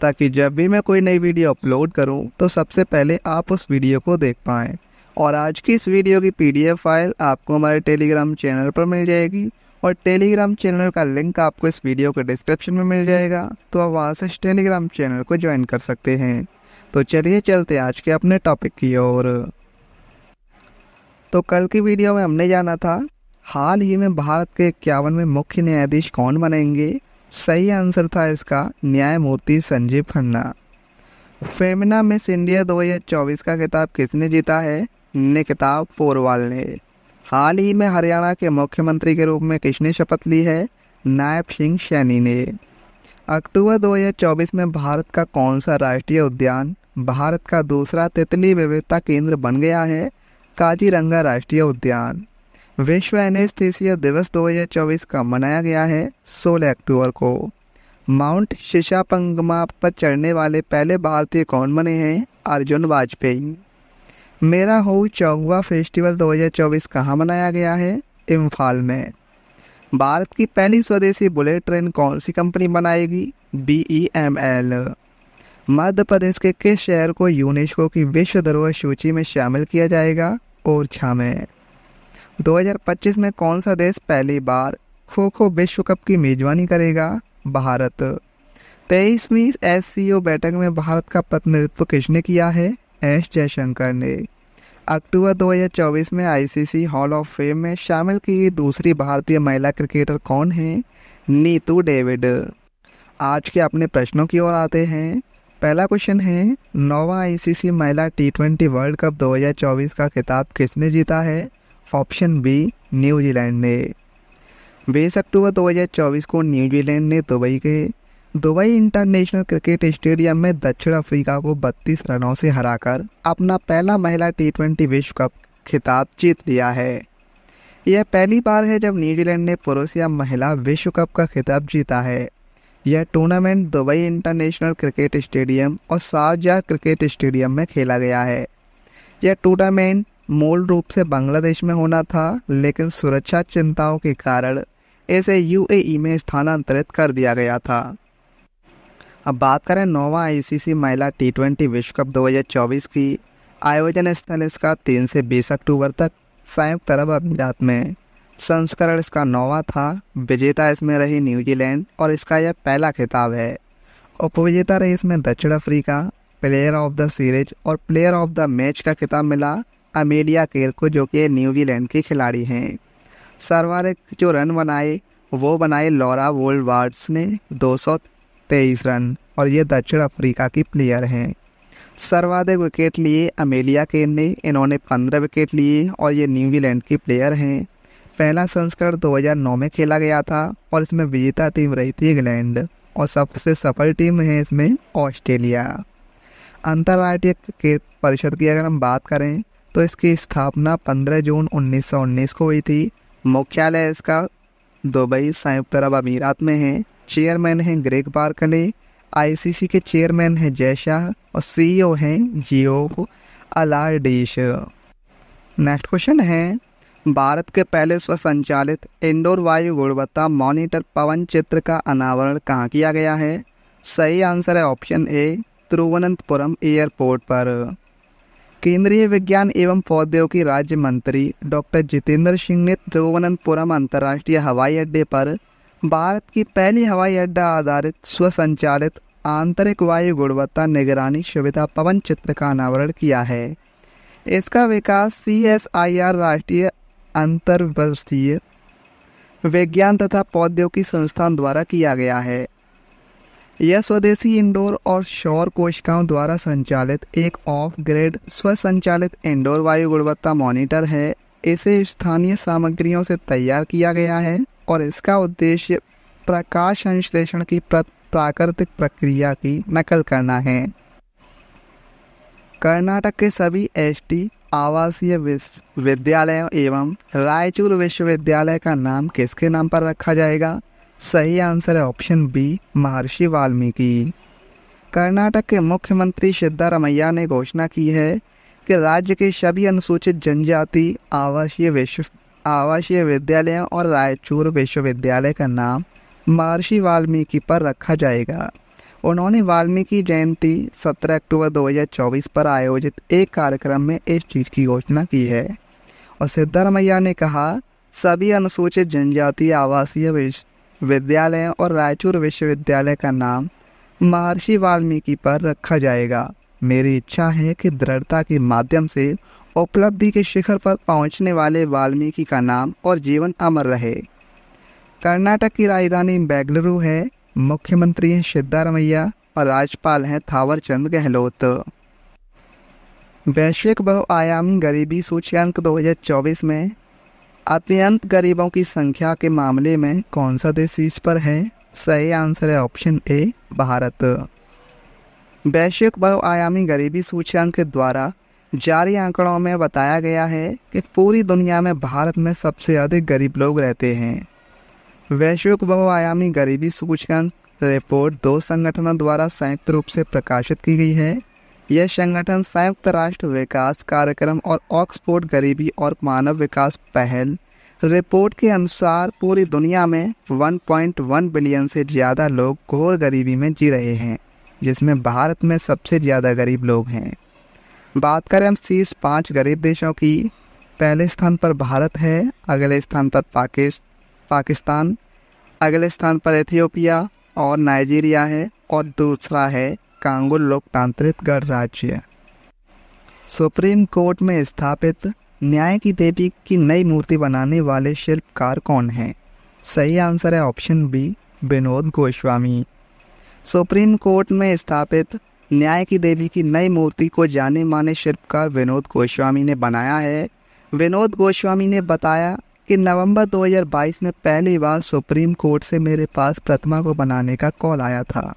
ताकि जब भी मैं कोई नई वीडियो अपलोड करूं तो सबसे पहले आप उस वीडियो को देख पाएँ और आज की इस वीडियो की पीडीएफ फाइल आपको हमारे टेलीग्राम चैनल पर मिल जाएगी और टेलीग्राम चैनल का लिंक आपको इस वीडियो के डिस्क्रिप्शन में मिल जाएगा तो आप वहाँ से टेलीग्राम चैनल को ज्वाइन कर सकते हैं तो चलिए चलते आज के अपने टॉपिक की ओर तो कल की वीडियो में हमने जाना था हाल ही में भारत के इक्यावनवे मुख्य न्यायाधीश कौन बनेंगे सही आंसर था इसका न्यायमूर्ति संजीव खन्ना फेमिना मिस इंडिया 2024 का खिताब किसने जीता है निकिताब फोरवाल पोरवाल ने हाल ही में हरियाणा के मुख्यमंत्री के रूप में किसने शपथ ली है नायब सिंह सैनी ने अक्टूबर 2024 में भारत का कौन सा राष्ट्रीय उद्यान भारत का दूसरा तितली विविधता केंद्र बन गया है काजीरंगा राष्ट्रीय उद्यान विश्व एनेस्थीसिया दिवस 2024 का मनाया गया है 16 अक्टूबर को माउंट शिशापंगमा पर चढ़ने वाले पहले भारतीय कौन बने हैं अर्जुन वाजपेयी मेरा हो चौगवा फेस्टिवल 2024 कहाँ मनाया गया है इम्फाल में भारत की पहली स्वदेशी बुलेट ट्रेन कौन सी कंपनी बनाएगी B E M L Madhya Pradesh के किस शहर को यूनेस्को की विश्व धरोहर सूची में शामिल किया जाएगा ओरछा में 2025 में कौन सा देश पहली बार खो खो विश्व कप की मेजबानी करेगा भारत तेईसवीं एस सी बैठक में भारत का प्रतिनिधित्व किसने किया है एस जयशंकर ने अक्टूबर 2024 में आईसीसी हॉल ऑफ फेम में शामिल की दूसरी भारतीय महिला क्रिकेटर कौन है नीतू डेविड आज के अपने प्रश्नों की ओर आते हैं पहला क्वेश्चन है नोवा आईसीसी महिला टी ट्वेंटी वर्ल्ड कप 2024 का खिताब किसने जीता है ऑप्शन बी न्यूजीलैंड ने बीस अक्टूबर 2024 को न्यूजीलैंड ने दुबई के दुबई इंटरनेशनल क्रिकेट स्टेडियम में दक्षिण अफ्रीका को 32 रनों से हराकर अपना पहला महिला टी विश्व कप खिताब जीत लिया है यह पहली बार है जब न्यूजीलैंड ने पुरुष या महिला विश्व कप का खिताब जीता है यह tournament Dubai International Cricket Stadium और शारजा क्रिकेट स्टेडियम में खेला गया है यह टूर्नामेंट मूल रूप से बांग्लादेश में होना था लेकिन सुरक्षा चिंताओं के कारण इसे यूएई में स्थानांतरित कर दिया गया था अब बात करें नोवा आईसीसी महिला टी ट्वेंटी विश्व कप 2024 की आयोजन स्थल इसका 3 से 20 अक्टूबर तक संयुक्त अरब अमीरात में संस्करण इसका नौवा था विजेता इसमें रही न्यूजीलैंड और इसका यह पहला खिताब है उपविजेता रही इसमें दक्षिण अफ्रीका प्लेयर ऑफ द सीरीज और प्लेयर ऑफ द मैच का खिताब मिला अमेलिया केर को जो कि न्यूजीलैंड के खिलाड़ी हैं सर्वाधिक जो रन बनाए वो बनाए लॉरा वोल्ड वार्ड्स ने दो रन और ये दक्षिण अफ्रीका की प्लेयर हैं सर्वाधिक विकेट लिए अमेलिया केर ने इन्होंने पंद्रह विकेट लिए और ये न्यूजीलैंड की प्लेयर हैं पहला संस्करण 2009 में खेला गया था और इसमें विजेता टीम रही थी इंग्लैंड और सबसे सफल टीम है इसमें ऑस्ट्रेलिया अंतर्राष्ट्रीय क्रिकेट परिषद की अगर हम बात करें तो इसकी स्थापना 15 जून 1919 को हुई थी मुख्यालय इसका दुबई संयुक्त अरब अमीरात में है चेयरमैन हैं ग्रेग बार्कले आईसीसी के चेयरमैन हैं जय शाह और सीईओ हैं जियो अलाडीश नेक्स्ट क्वेश्चन है भारत के पहले स्व संचालित इंडोर वायु गुणवत्ता मॉनिटर पवन चित्र का अनावरण कहाँ किया गया है सही आंसर है ऑप्शन ए तिरुवनंतपुरम एयरपोर्ट पर केंद्रीय विज्ञान एवं प्रौद्योगिकी राज्य मंत्री डॉक्टर जितेंद्र सिंह ने तिरुवनंतपुरम अंतर्राष्ट्रीय हवाई अड्डे पर भारत की पहली हवाई अड्डा आधारित स्वसंचालित आंतरिक वायु गुणवत्ता निगरानी सुविधा पवन चित्र का अनावरण किया है इसका विकास सी एस आई आर राष्ट्रीय अंतर्वर्षीय विज्ञान तथा प्रौद्योगिकी संस्थान द्वारा किया गया है यह स्वदेशी इंडोर और शोर कोशिकाओं द्वारा संचालित एक ऑफ ग्रेड स्व संचालित इंडोर वायु गुणवत्ता मॉनिटर है इसे स्थानीय सामग्रियों से तैयार किया गया है और इसका उद्देश्य प्रकाश संश्लेषण की प्राकृतिक प्रक्रिया की नकल करना है कर्नाटक के सभी एस आवासीय विश्वविद्यालयों एवं रायचूर विश्वविद्यालय का नाम किसके नाम पर रखा जाएगा सही आंसर है ऑप्शन बी महर्षि वाल्मीकि कर्नाटक के मुख्यमंत्री सिद्धारमैया ने घोषणा की है कि राज्य के सभी अनुसूचित जनजाति आवासीय विश्व आवासीय विद्यालय और रायचूर विश्वविद्यालय का नाम महर्षि वाल्मीकि पर रखा जाएगा उन्होंने वाल्मीकि जयंती 17 अक्टूबर 2024 पर आयोजित एक कार्यक्रम में इस चीज़ की घोषणा की है और सिद्धारमैया ने कहा सभी अनुसूचित जनजाति आवासीय विश्व विद्यालय और रायचूर विश्वविद्यालय का नाम महर्षि वाल्मीकि पर रखा जाएगा मेरी इच्छा है कि दृढ़ता के माध्यम से उपलब्धि के शिखर पर पहुंचने वाले वाल्मीकि का नाम और जीवन अमर रहे कर्नाटक की राजधानी बेंगलुरु है मुख्यमंत्री हैं सिद्धारमैया और राज्यपाल हैं थावरचंद गहलोत वैश्विक बहुआयामी गरीबी सूचकांक 2024 में अत्यंत गरीबों की संख्या के मामले में कौन सा देश शीर्ष पर है सही आंसर है ऑप्शन ए भारत वैश्विक बहुआयामी गरीबी सूचकांक के द्वारा जारी आंकड़ों में बताया गया है कि पूरी दुनिया में भारत में सबसे अधिक गरीब लोग रहते हैं वैश्विक बहुआयामी गरीबी सूचकांक रिपोर्ट दो संगठनों द्वारा संयुक्त रूप से प्रकाशित की गई है यह संगठन संयुक्त राष्ट्र विकास कार्यक्रम और ऑक्सफोर्ड गरीबी और मानव विकास पहल रिपोर्ट के अनुसार पूरी दुनिया में 1.1 बिलियन से ज़्यादा लोग घोर गरीबी में जी रहे हैं जिसमें भारत में सबसे ज़्यादा गरीब लोग हैं बात करें हम शीर्ष पाँच गरीब देशों की पहले स्थान पर भारत है अगले स्थान पर पाकिस्त पाकिस्तान अगले स्थान पर एथियोपिया और नाइजीरिया है और दूसरा है कांगो लोकतांत्रिक गणराज्य सुप्रीम कोर्ट में स्थापित न्याय की देवी की नई मूर्ति बनाने वाले शिल्पकार कौन हैं सही आंसर है option B Vinod Goswami Supreme Court में स्थापित न्याय की देवी की नई मूर्ति को जाने माने शिल्पकार विनोद गोस्वामी ने बनाया है विनोद गोस्वामी ने बताया कि नवंबर 2022 में पहली बार सुप्रीम कोर्ट से मेरे पास प्रतिमा को बनाने का कॉल आया था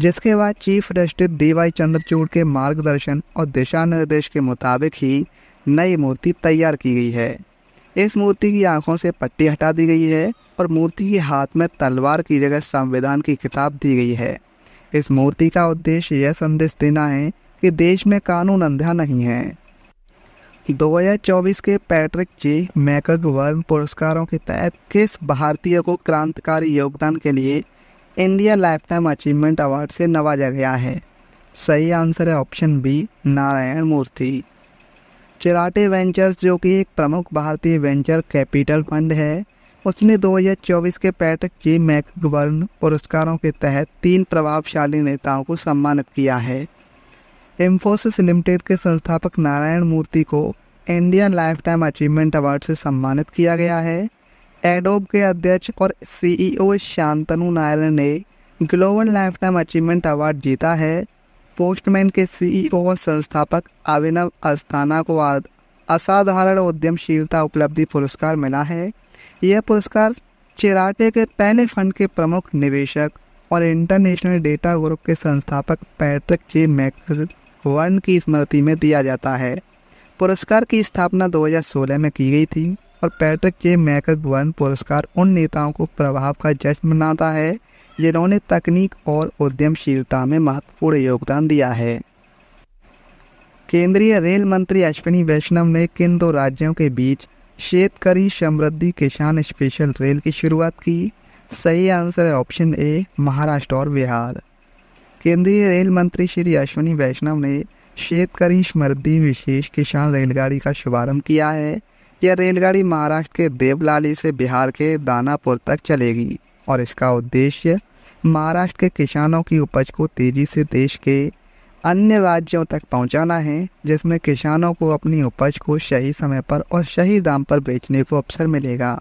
जिसके बाद Chief Justice D Y Chandrachud के मार्गदर्शन और दिशा निर्देश के मुताबिक ही नई मूर्ति तैयार की गई है इस मूर्ति की आंखों से पट्टी हटा दी गई है और मूर्ति के हाथ में तलवार की जगह संविधान की किताब दी गई है इस मूर्ति का उद्देश्य यह संदेश देना है कि देश में कानून अंधा नहीं है 2024 के पैट्रिक जी मैकग वर्म पुरस्कारों के तहत किस भारतीय को क्रांतिकारी योगदान के लिए India lifetime achievement award से नवाजा गया है सही आंसर है option B Narayan Murthy Chiratae Ventures जो कि एक प्रमुख भारतीय वेंचर कैपिटल फंड है उसने 2024 के पैटक जी गर्न पुरस्कारों के तहत तीन प्रभावशाली नेताओं को सम्मानित किया है इम्फोसिस लिमिटेड के संस्थापक नारायण मूर्ति को Indian lifetime achievement award से सम्मानित किया गया है एडोब के अध्यक्ष और सीईओ e शांतनु नायर ने global lifetime achievement award जीता है पोस्टमैन के सीईओ e और संस्थापक अभिनव अस्थाना को असाधारण उद्यमशीलता उपलब्धि पुरस्कार मिला है यह पुरस्कार चिराटे के पहले फंड के प्रमुख निवेशक और इंटरनेशनल डेटा ग्रुप के संस्थापक पैट्रिक जे मैक्स वर्न की स्मृति में दिया जाता है पुरस्कार की स्थापना 2016 में की गई थी और पैट्रिक मैक मैकगवन पुरस्कार उन नेताओं को प्रभाव का जश्न मनाता है जिन्होंने तकनीक और उद्यमशीलता में महत्वपूर्ण योगदान दिया है केंद्रीय रेल मंत्री अश्विनी वैष्णव ने किन दो राज्यों के बीच शेतकारी समृद्धि किसान स्पेशल रेल की शुरुआत की सही आंसर है ऑप्शन ए महाराष्ट्र और बिहार केंद्रीय रेल मंत्री श्री अश्विनी वैष्णव ने शेतकारी समृद्धि विशेष किसान रेलगाड़ी का शुभारंभ किया है यह रेलगाड़ी महाराष्ट्र के देवलाली से बिहार के दानापुर तक चलेगी और इसका उद्देश्य महाराष्ट्र के किसानों की उपज को तेजी से देश के अन्य राज्यों तक पहुंचाना है जिसमें किसानों को अपनी उपज को सही समय पर और सही दाम पर बेचने को अवसर मिलेगा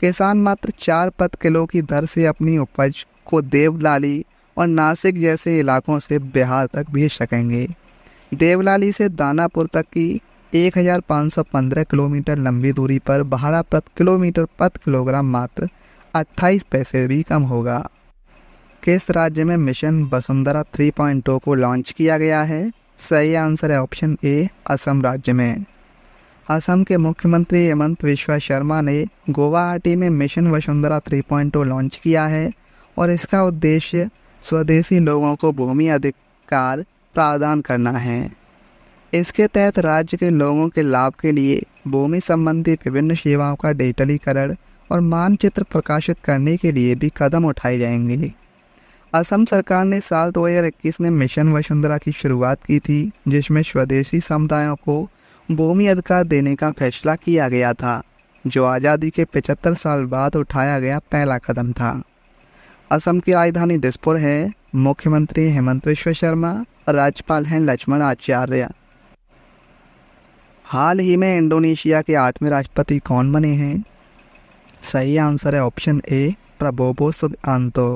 किसान मात्र चार पत किलो की दर से अपनी उपज को देवलाली और नासिक जैसे इलाकों से बिहार तक भेज सकेंगे देवलाली से दानापुर तक की एक हज़ार पाँच सौ पंद्रह किलोमीटर लंबी दूरी पर भाड़ा प्रति किलोमीटर प्रति किलोग्राम मात्र अट्ठाईस पैसे भी कम होगा किस राज्य में mission Vasundhara three point two को लॉन्च किया गया है सही आंसर है ऑप्शन ए असम राज्य में असम के मुख्यमंत्री हेमंत विश्वा शर्मा ने गुवाहाटी में मिशन वसुंधरा 3.0 लॉन्च किया है और इसका उद्देश्य स्वदेशी लोगों को भूमि अधिकार प्रदान करना है इसके तहत राज्य के लोगों के लाभ के लिए भूमि संबंधी विभिन्न सेवाओं का डिजिटलीकरण और मानचित्र प्रकाशित करने के लिए भी कदम उठाए जाएंगे असम सरकार ने साल 2021 में मिशन वसुंधरा की शुरुआत की थी जिसमें स्वदेशी समुदायों को भूमि अधिकार देने का फैसला किया गया था जो आज़ादी के 75 साल बाद उठाया गया पहला कदम था असम की राजधानी दिसपुर है मुख्यमंत्री हेमंत विश्व शर्मा और राज्यपाल हैं लक्ष्मण आचार्य हाल ही में इंडोनेशिया के आठवें राष्ट्रपति कौन बने हैं सही आंसर है ऑप्शन ए प्रबोबो सुबआंतो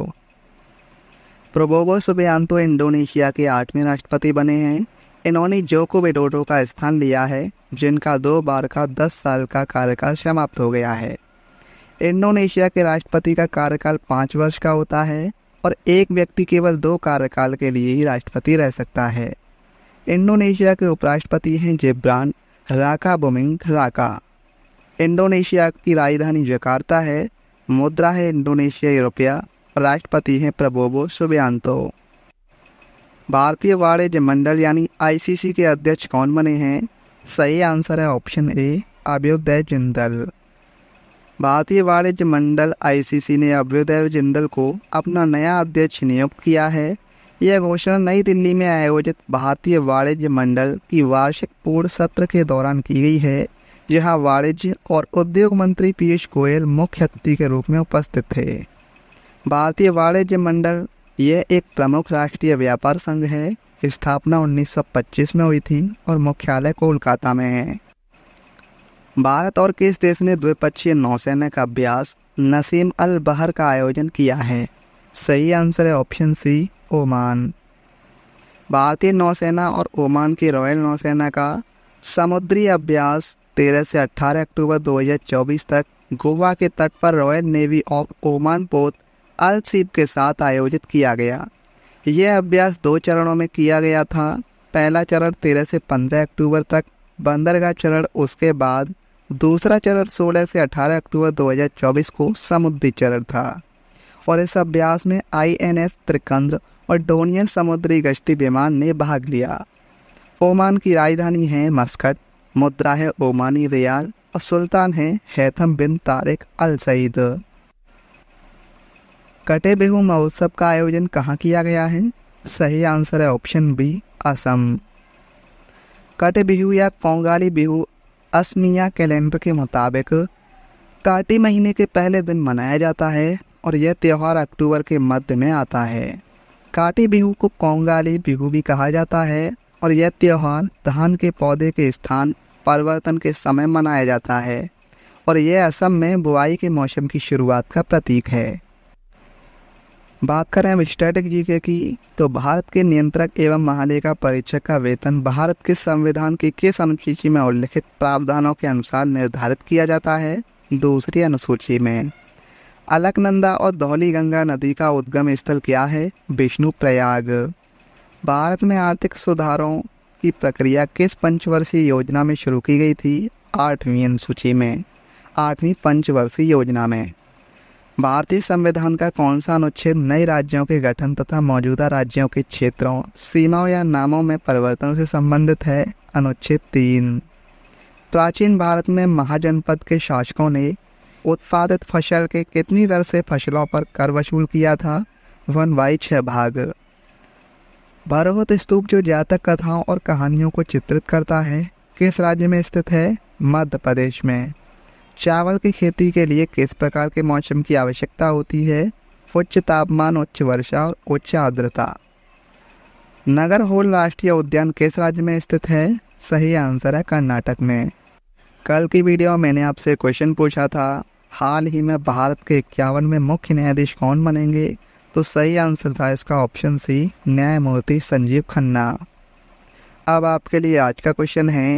प्रबोबो सुबआंतो इंडोनेशिया के आठवें राष्ट्रपति बने हैं इन्होंने जोको विडोडो का स्थान लिया है जिनका दो बार का दस साल का कार्यकाल समाप्त हो गया है इंडोनेशिया के राष्ट्रपति का कार्यकाल पाँच वर्ष का होता है और एक व्यक्ति केवल दो कार्यकाल के लिए ही राष्ट्रपति रह सकता है इंडोनेशिया के उपराष्ट्रपति हैं Gibran Rakabuming Raka Indonesia की राजधानी जकार्ता है मुद्रा है इंडोनेशियाई रुपया राष्ट्रपति हैं प्रबोबो सुबियांतो भारतीय वाणिज्य मंडल यानी आईसीसी के अध्यक्ष कौन बने हैं सही आंसर है ऑप्शन ए अभ्युदय जिंदल भारतीय वाणिज्य मंडल आईसीसी ने अभ्युदय जिंदल को अपना नया अध्यक्ष नियुक्त किया है यह घोषणा नई दिल्ली में आयोजित भारतीय वाणिज्य मंडल की वार्षिक पूर्ण सत्र के दौरान की गई है जहां वाणिज्य और उद्योग मंत्री पीयूष गोयल मुख्य अतिथि के रूप में उपस्थित थे भारतीय वाणिज्य मंडल यह एक प्रमुख राष्ट्रीय व्यापार संघ है स्थापना 1925 में हुई थी और मुख्यालय कोलकाता में है भारत और किस देश ने द्विपक्षीय नौसेना का अभ्यास नसीम अल बहर का आयोजन किया है सही आंसर है ऑप्शन सी ओमान भारतीय नौसेना और ओमान की रॉयल नौसेना का समुद्री अभ्यास 13 से 18 अक्टूबर 2024 तक गोवा के तट पर रॉयल नेवी ऑफ ओमान पोत अल सीप के साथ आयोजित किया गया यह अभ्यास दो चरणों में किया गया था पहला चरण 13 से 15 अक्टूबर तक बंदरगाह चरण उसके बाद दूसरा चरण 16 से 18 अक्टूबर 2024 को समुद्री चरण था और इस अभ्यास में आईएनएस त्रिकंद्र और डोनियन समुद्री गश्ती विमान ने भाग लिया ओमान की राजधानी है मस्कट मुद्रा है ओमानी रियाल और सुल्तान है हैथम बिन तारिक अल सईद कटे बिहू महोत्सव का आयोजन कहाँ किया गया है सही आंसर है ऑप्शन बी असम कटे बिहू या पोंगाली बिहू असमिया कैलेंडर के मुताबिक काटी महीने के पहले दिन मनाया जाता है और यह त्यौहार अक्टूबर के मध्य में आता है काटी बिहू को कोंगाली बिहू भी कहा जाता है और यह त्यौहार धान के पौधे के स्थान परिवर्तन के समय मनाया जाता है और यह असम में बुआई के मौसम की शुरुआत का प्रतीक है बात करें अब स्ट्रेटेजी की तो भारत के नियंत्रक एवं महालेखा परीक्षक का वेतन भारत के संविधान के किस अनुसूची में उल्लिखित प्रावधानों के अनुसार निर्धारित किया जाता है दूसरी अनुसूची में अलकनंदा और धौली गंगा नदी का उद्गम स्थल क्या है विष्णु प्रयाग भारत में आर्थिक सुधारों की प्रक्रिया किस पंचवर्षीय योजना में शुरू की गई थी आठवीं अनुसूची में आठवीं पंचवर्षीय योजना में भारतीय संविधान का कौन सा अनुच्छेद नए राज्यों के गठन तथा मौजूदा राज्यों के क्षेत्रों सीमाओं या नामों में परिवर्तन से संबंधित है अनुच्छेद तीन प्राचीन भारत में महाजनपद के शासकों ने उत्पादित फसल के कितनी दर से फसलों पर कर वसूल किया था वन बाई छः भाग भरोहत स्तूप जो जातक कथाओं और कहानियों को चित्रित करता है किस राज्य में स्थित है मध्य प्रदेश में चावल की खेती के लिए किस प्रकार के मौसम की आवश्यकता होती है उच्च तापमान उच्च वर्षा और उच्च आर्द्रता नगर होल राष्ट्रीय उद्यान किस राज्य में स्थित है सही आंसर है कर्नाटक में कल की वीडियो में मैंने आपसे क्वेश्चन पूछा था हाल ही में भारत के इक्यावन में मुख्य न्यायाधीश कौन बनेंगे तो सही आंसर था इसका ऑप्शन सी न्यायमूर्ति संजीव खन्ना अब आपके लिए आज का क्वेश्चन है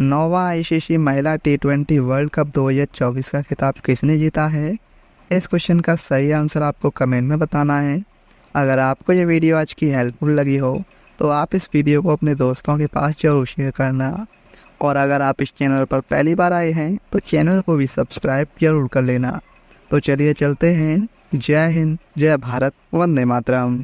नोवा आईसीसी महिला टी ट्वेंटी वर्ल्ड कप 2024 का खिताब किसने जीता है इस क्वेश्चन का सही आंसर आपको कमेंट में बताना है अगर आपको ये वीडियो आज की हेल्पफुल लगी हो तो आप इस वीडियो को अपने दोस्तों के पास जरूर शेयर करना और अगर आप इस चैनल पर पहली बार आए हैं तो चैनल को भी सब्सक्राइब जरूर कर लेना तो चलिए चलते हैं जय हिंद जय भारत वंदे मातरम